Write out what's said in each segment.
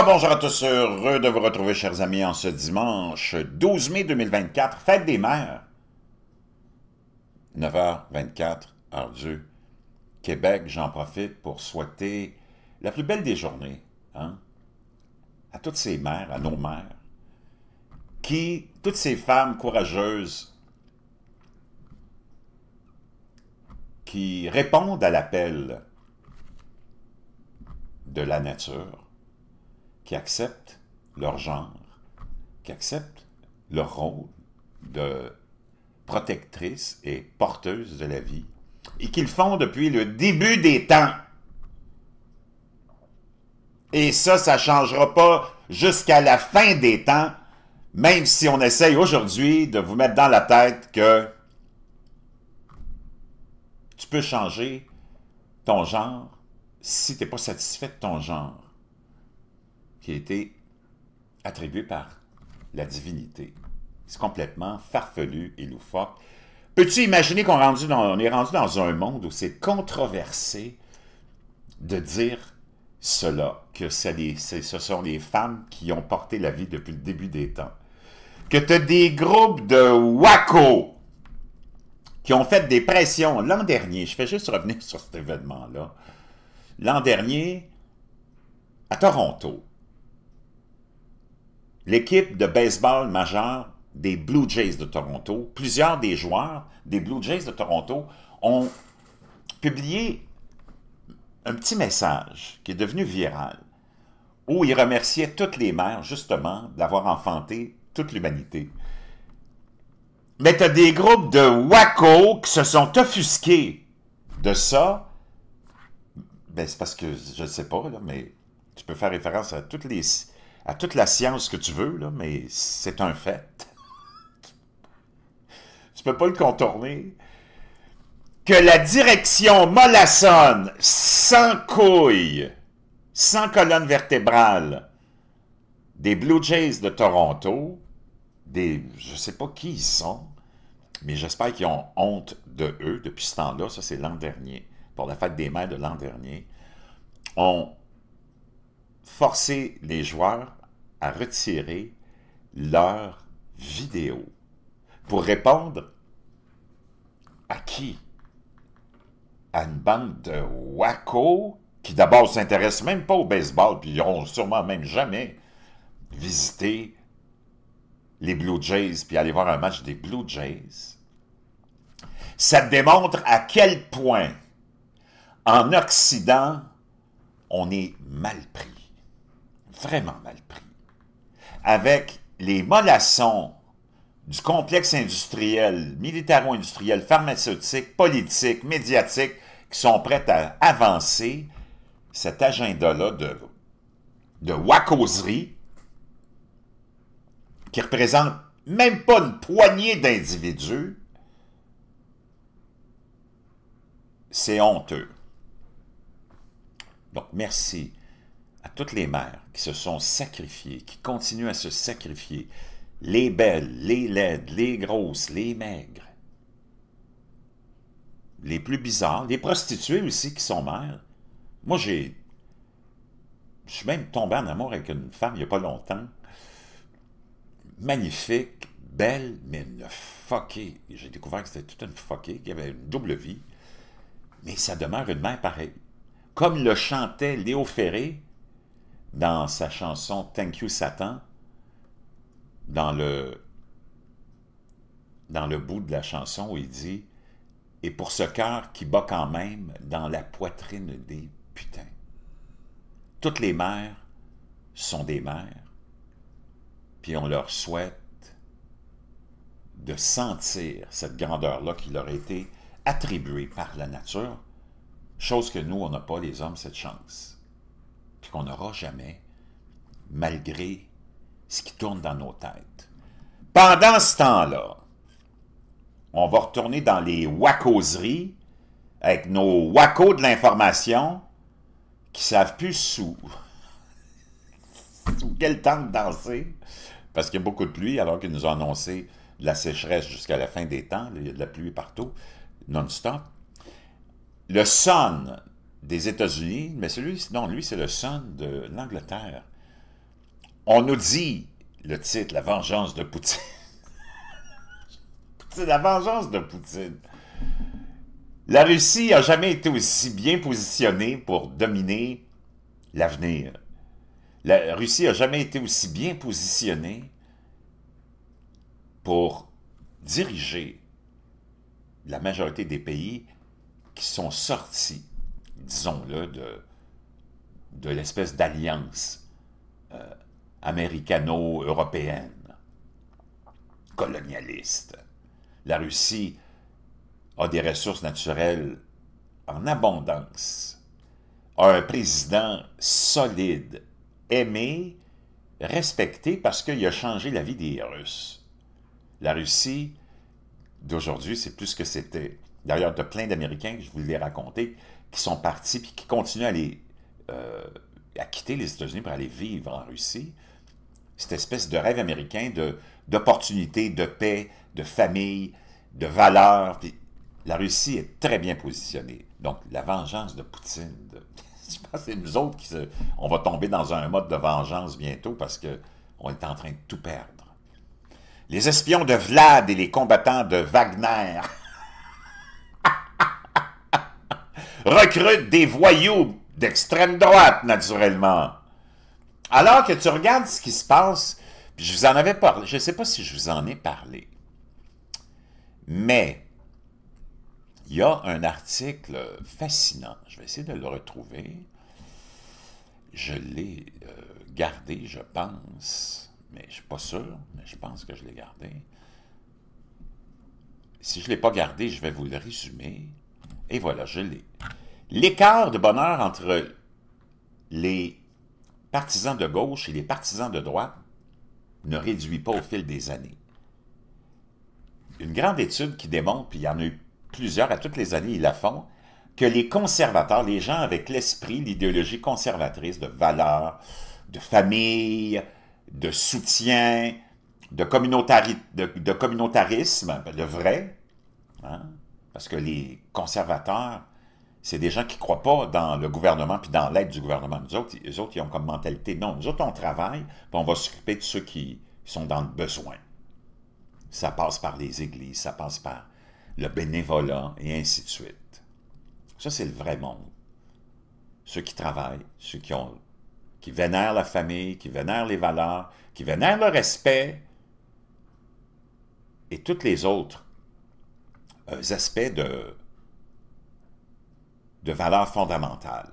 Ah, bonjour à tous, heureux de vous retrouver, chers amis, en ce dimanche 12 mai 2024, fête des mères. 9h24, heure du Québec, j'en profite pour souhaiter la plus belle des journées hein, à toutes ces mères, à nos mères, qui, toutes ces femmes courageuses qui répondent à l'appel de la nature qui acceptent leur genre, qui acceptent leur rôle de protectrice et porteuse de la vie, et qu'ils font depuis le début des temps. Et ça, ça ne changera pas jusqu'à la fin des temps, même si on essaye aujourd'hui de vous mettre dans la tête que tu peux changer ton genre si tu n'es pas satisfait de ton genre qui a été attribué par la divinité. C'est complètement farfelu et loufoque. Peux-tu imaginer qu'on est rendu dans un monde où c'est controversé de dire cela, que ce sont les femmes qui ont porté la vie depuis le début des temps? Que tu as des groupes de WACO qui ont fait des pressions l'an dernier. Je fais juste revenir sur cet événement-là. L'an dernier, à Toronto, l'équipe de baseball majeure des Blue Jays de Toronto, plusieurs des joueurs des Blue Jays de Toronto ont publié un petit message qui est devenu viral, où ils remerciaient toutes les mères, justement, d'avoir enfanté toute l'humanité. Mais as des groupes de WACO qui se sont offusqués de ça. Ben, c'est parce que, je ne sais pas, mais tu peux faire référence à toutes les à toute la science que tu veux, là, mais c'est un fait. tu peux pas le contourner. Que la direction mollassonne, sans couille, sans colonne vertébrale, des Blue Jays de Toronto, des, je sais pas qui ils sont, mais j'espère qu'ils ont honte de eux depuis ce temps-là, ça c'est l'an dernier, pour la fête des mères de l'an dernier, ont forcer les joueurs à retirer leurs vidéos pour répondre à qui? À une bande de WACO qui d'abord s'intéressent même pas au baseball, puis ils n'auront sûrement même jamais visité les Blue Jays, puis aller voir un match des Blue Jays. Ça démontre à quel point, en Occident, on est mal pris vraiment mal pris. Avec les mollassons du complexe industriel, militaro-industriel, pharmaceutique, politique, médiatique, qui sont prêts à avancer cet agenda-là de, de wacoserie qui représente même pas une poignée d'individus, c'est honteux. Donc, merci toutes les mères qui se sont sacrifiées, qui continuent à se sacrifier, les belles, les laides, les grosses, les maigres, les plus bizarres, les prostituées aussi qui sont mères. Moi, j'ai... Je suis même tombé en amour avec une femme il n'y a pas longtemps. Magnifique, belle, mais une fuckée. J'ai découvert que c'était toute une fuckée, qu'il y avait une double vie. Mais ça demeure une mère pareille. Comme le chantait Léo Ferré, dans sa chanson Thank You Satan, dans le, dans le bout de la chanson il dit Et pour ce cœur qui bat quand même dans la poitrine des putains. Toutes les mères sont des mères, puis on leur souhaite de sentir cette grandeur-là qui leur a été attribuée par la nature, chose que nous, on n'a pas, les hommes, cette chance qu'on n'aura jamais, malgré ce qui tourne dans nos têtes. Pendant ce temps-là, on va retourner dans les wacoseries avec nos wacos de l'information qui savent plus sous, quel temps de danser, parce qu'il y a beaucoup de pluie, alors qu'ils nous ont annoncé la sécheresse jusqu'à la fin des temps, il y a de la pluie partout, non-stop. Le son des États-Unis, mais celui, non, lui, c'est le son de l'Angleterre. On nous dit le titre, La vengeance de Poutine. la vengeance de Poutine. La Russie n'a jamais été aussi bien positionnée pour dominer l'avenir. La Russie n'a jamais été aussi bien positionnée pour diriger la majorité des pays qui sont sortis disons-le, de, l'espèce d'alliance euh, américano-européenne, colonialiste. La Russie a des ressources naturelles en abondance, a un président solide, aimé, respecté parce qu'il a changé la vie des Russes. La Russie d'aujourd'hui, c'est plus que c'était. D'ailleurs, de plein d'Américains, je vous l'ai raconté, qui sont partis puis qui continuent à aller euh, à quitter les États-Unis pour aller vivre en Russie, cette espèce de rêve américain d'opportunité, de, paix, de famille, de valeur. la Russie est très bien positionnée. Donc, la vengeance de Poutine, je pense c'est nous autres qui on va tomber dans un mode de vengeance bientôt parce qu'on est en train de tout perdre. Les espions de Vlad et les combattants de Wagner. recrute des voyous d'extrême droite, naturellement. Alors que tu regardes ce qui se passe, je vous en avais parlé, je ne sais pas si je vous en ai parlé, mais il y a un article fascinant, je vais essayer de le retrouver, je l'ai euh, gardé, je pense, mais je ne suis pas sûr, mais je pense que je l'ai gardé. Si je ne l'ai pas gardé, je vais vous le résumer. Et voilà, je l'ai. L'écart de bonheur entre les partisans de gauche et les partisans de droite ne réduit pas au fil des années. Une grande étude qui démontre, puis il y en a eu plusieurs à toutes les années, ils la font, que les conservateurs, les gens avec l'esprit, l'idéologie conservatrice de valeurs, de famille, de soutien, de, communautarisme, de, communautarisme, ben, le vrai, hein, parce que les conservateurs, c'est des gens qui ne croient pas dans le gouvernement puis dans l'aide du gouvernement. Nous autres, les autres, ils ont comme mentalité, non, nous autres, on travaille, puis on va s'occuper de ceux qui sont dans le besoin. Ça passe par les églises, ça passe par le bénévolat, et ainsi de suite. Ça, c'est le vrai monde. Ceux qui travaillent, ceux qui ont qui vénèrent la famille, qui vénèrent les valeurs, qui vénèrent le respect, et toutes les autres euh, aspects de, de valeurs fondamentales.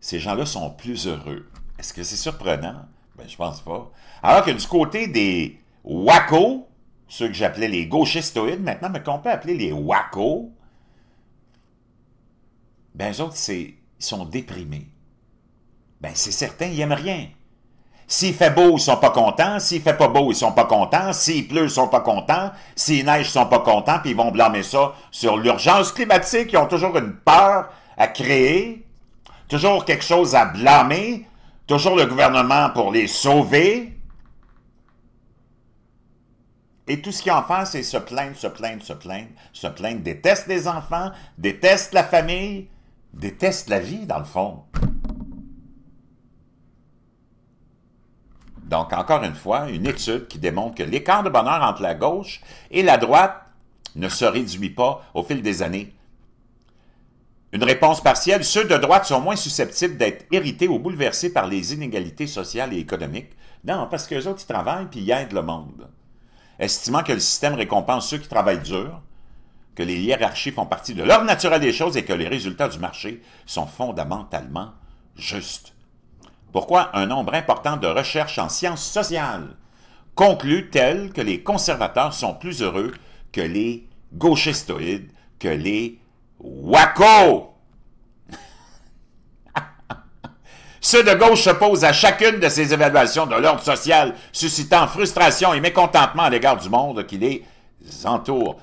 Ces gens-là sont plus heureux. Est-ce que c'est surprenant? Ben, je pense pas. Alors que du côté des WACO, ceux que j'appelais les gauchistoïdes maintenant, mais qu'on peut appeler les WACO, ben, eux autres, ils sont déprimés. Ben, c'est certain, ils n'aiment rien. S'il fait beau, ils sont pas contents. S'il fait pas beau, ils sont pas contents. S'il pleut, ils sont pas contents. S'il neige, ils sont pas contents. Puis ils vont blâmer ça sur l'urgence climatique. Ils ont toujours une peur à créer, toujours quelque chose à blâmer, toujours le gouvernement pour les sauver. Et tout ce qu'ils en font, c'est se plaindre, se plaindre, se plaindre, se plaindre, déteste les enfants, déteste la famille, déteste la vie, dans le fond. Donc, encore une fois, une étude qui démontre que l'écart de bonheur entre la gauche et la droite ne se réduit pas au fil des années. Une réponse partielle, ceux de droite sont moins susceptibles d'être irrités ou bouleversés par les inégalités sociales et économiques. Non, parce qu'eux autres, ils travaillent puis ils aident le monde. Estimant que le système récompense ceux qui travaillent dur, que les hiérarchies font partie de l'ordre naturel des choses et que les résultats du marché sont fondamentalement justes. Pourquoi un nombre important de recherches en sciences sociales conclut tel que les conservateurs sont plus heureux que les gauchistoïdes, que les WACO. Ceux de gauche s'opposent à chacune de ces évaluations de l'ordre social, suscitant frustration et mécontentement à l'égard du monde qui les entoure.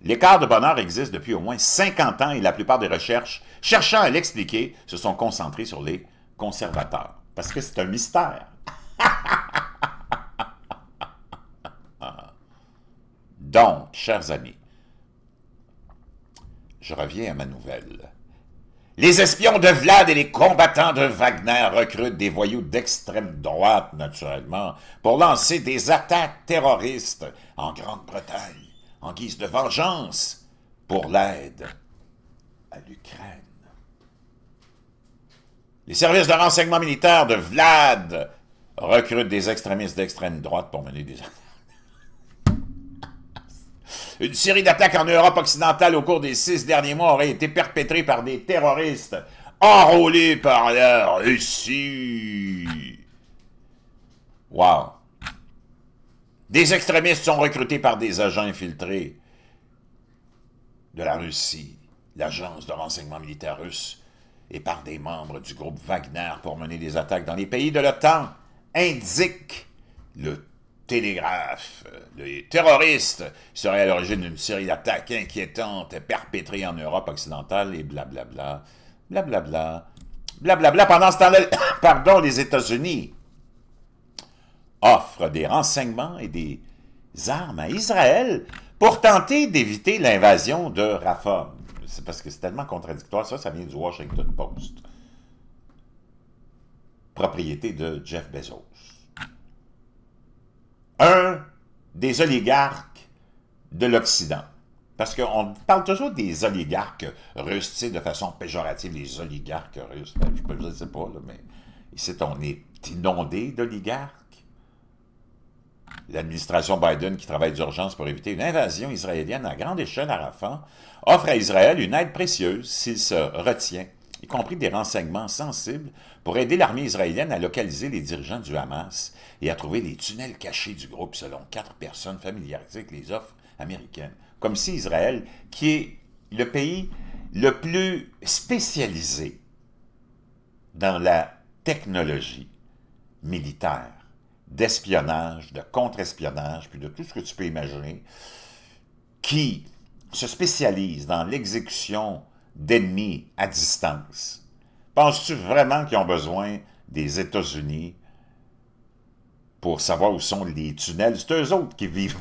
L'écart de bonheur existe depuis au moins 50 ans et la plupart des recherches cherchant à l'expliquer se sont concentrées sur les conservateurs. Parce que c'est un mystère. Donc, chers amis, je reviens à ma nouvelle. Les espions de Vlad et les combattants de Wagner recrutent des voyous d'extrême droite, naturellement, pour lancer des attaques terroristes en Grande-Bretagne, en guise de vengeance, pour l'aide à l'Ukraine. Les services de renseignement militaire de Vlad recrutent des extrémistes d'extrême droite pour mener des... Une série d'attaques en Europe occidentale au cours des six derniers mois aurait été perpétrée par des terroristes enrôlés par la Russie. Wow. Des extrémistes sont recrutés par des agents infiltrés de la Russie, l'agence de renseignement militaire russe, et par des membres du groupe Wagner pour mener des attaques dans les pays de l'OTAN, indique le Télégraphe. Les terroristes seraient à l'origine d'une série d'attaques inquiétantes perpétrées en Europe occidentale et blablabla, blablabla, blablabla. Pendant ce temps-là, pardon, les États-Unis offrent des renseignements et des armes à Israël pour tenter d'éviter l'invasion de Rafah c'est parce que c'est tellement contradictoire. Ça, ça vient du Washington Post. Propriété de Jeff Bezos. Un des oligarques de l'Occident. Parce qu'on parle toujours des oligarques russes, de façon péjorative, les oligarques russes. Ben, je ne sais pas, mais ici, on est inondé d'oligarques. L'administration Biden, qui travaille d'urgence pour éviter une invasion israélienne à grande échelle à Rafah, offre à Israël une aide précieuse s'il se retient, y compris des renseignements sensibles pour aider l'armée israélienne à localiser les dirigeants du Hamas et à trouver les tunnels cachés du groupe, selon quatre personnes familiarisées avec les offres américaines. Comme si Israël, qui est le pays le plus spécialisé dans la technologie militaire, d'espionnage, de contre-espionnage, puis de tout ce que tu peux imaginer, qui se spécialise dans l'exécution d'ennemis à distance. Penses-tu vraiment qu'ils ont besoin des États-Unis pour savoir où sont les tunnels? C'est eux autres qui vivent.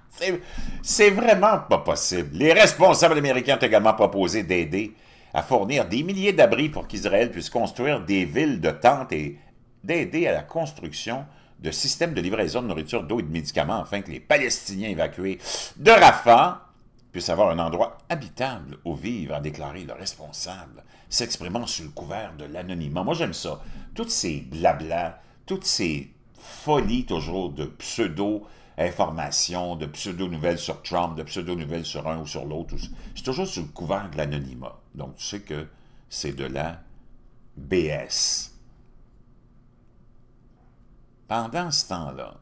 C'est vraiment pas possible. Les responsables américains ont également proposé d'aider à fournir des milliers d'abris pour qu'Israël puisse construire des villes de tentes et d'aider à la construction de systèmes de livraison de nourriture, d'eau et de médicaments afin que les Palestiniens évacués de Rafah puissent avoir un endroit habitable où vivre, a déclaré le responsable, s'exprimant sous le couvert de l'anonymat. Moi, j'aime ça. Toutes ces blabla, toutes ces folie toujours de pseudo-informations, de pseudo-nouvelles sur Trump, de pseudo-nouvelles sur un ou sur l'autre. C'est toujours sous le couvert de l'anonymat. Donc, tu sais que c'est de la BS. Pendant ce temps-là,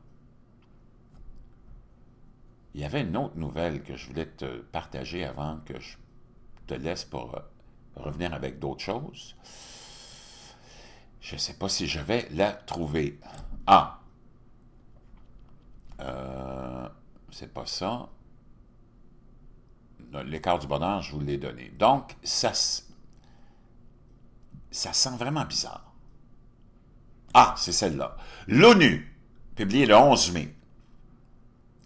il y avait une autre nouvelle que je voulais te partager avant que je te laisse pour euh, revenir avec d'autres choses. Je ne sais pas si je vais la trouver. Ah C'est pas ça. L'écart du bonheur, je vous l'ai donné. Donc, ça, ça sent vraiment bizarre. Ah, c'est celle-là. L'ONU, publiée le 11 mai,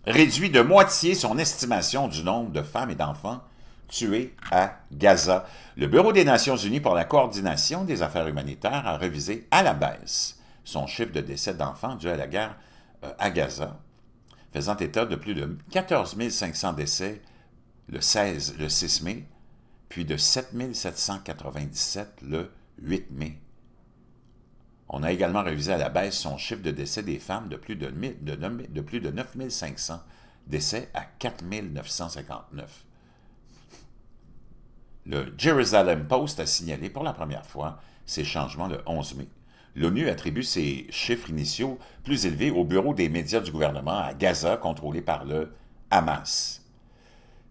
réduit de moitié son estimation du nombre de femmes et d'enfants tués à Gaza. Le Bureau des Nations Unies pour la coordination des affaires humanitaires a révisé à la baisse son chiffre de décès d'enfants dû à la guerre euh, à Gaza, faisant état de plus de 14 500 décès le 16, le 6 mai, puis de 7 797 le 8 mai. On a également révisé à la baisse son chiffre de décès des femmes de plus de 9 500 décès à 4 959. Le Jerusalem Post a signalé pour la première fois ces changements le 11 mai. L'ONU attribue ses chiffres initiaux plus élevés au bureau des médias du gouvernement à Gaza, contrôlé par le Hamas.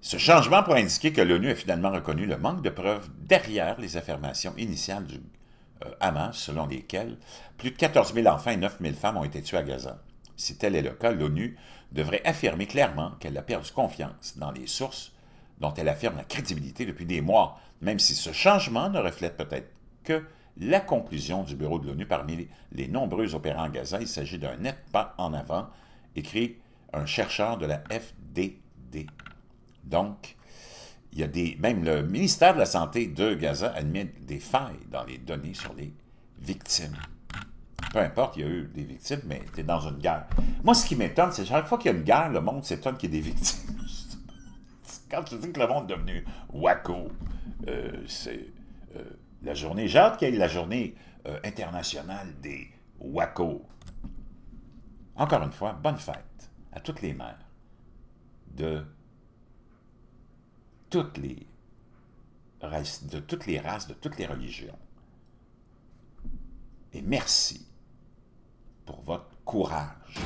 Ce changement pourrait indiquer que l'ONU a finalement reconnu le manque de preuves derrière les affirmations initiales du euh, Hamas, selon lesquelles plus de 14 000 enfants et 9 000 femmes ont été tués à Gaza. Si tel est le cas, l'ONU devrait affirmer clairement qu'elle a perdu confiance dans les sources dont elle affirme la crédibilité depuis des mois, même si ce changement ne reflète peut-être que la conclusion du bureau de l'ONU parmi les nombreux opérants en Gaza. Il s'agit d'un net pas en avant, écrit un chercheur de la FDD. Donc, il y a des, même le ministère de la Santé de Gaza admet des failles dans les données sur les victimes. Peu importe, il y a eu des victimes, mais tu es dans une guerre. Moi, ce qui m'étonne, c'est chaque fois qu'il y a une guerre, le monde s'étonne qu'il y ait des victimes. Quand tu dis que le monde est devenu wacko, euh, c'est... Euh, la journée. J'ai hâte qu'il y la journée euh, internationale des WACO. Encore une fois, bonne fête à toutes les mères de toutes les races, de toutes les religions. Et merci pour votre courage.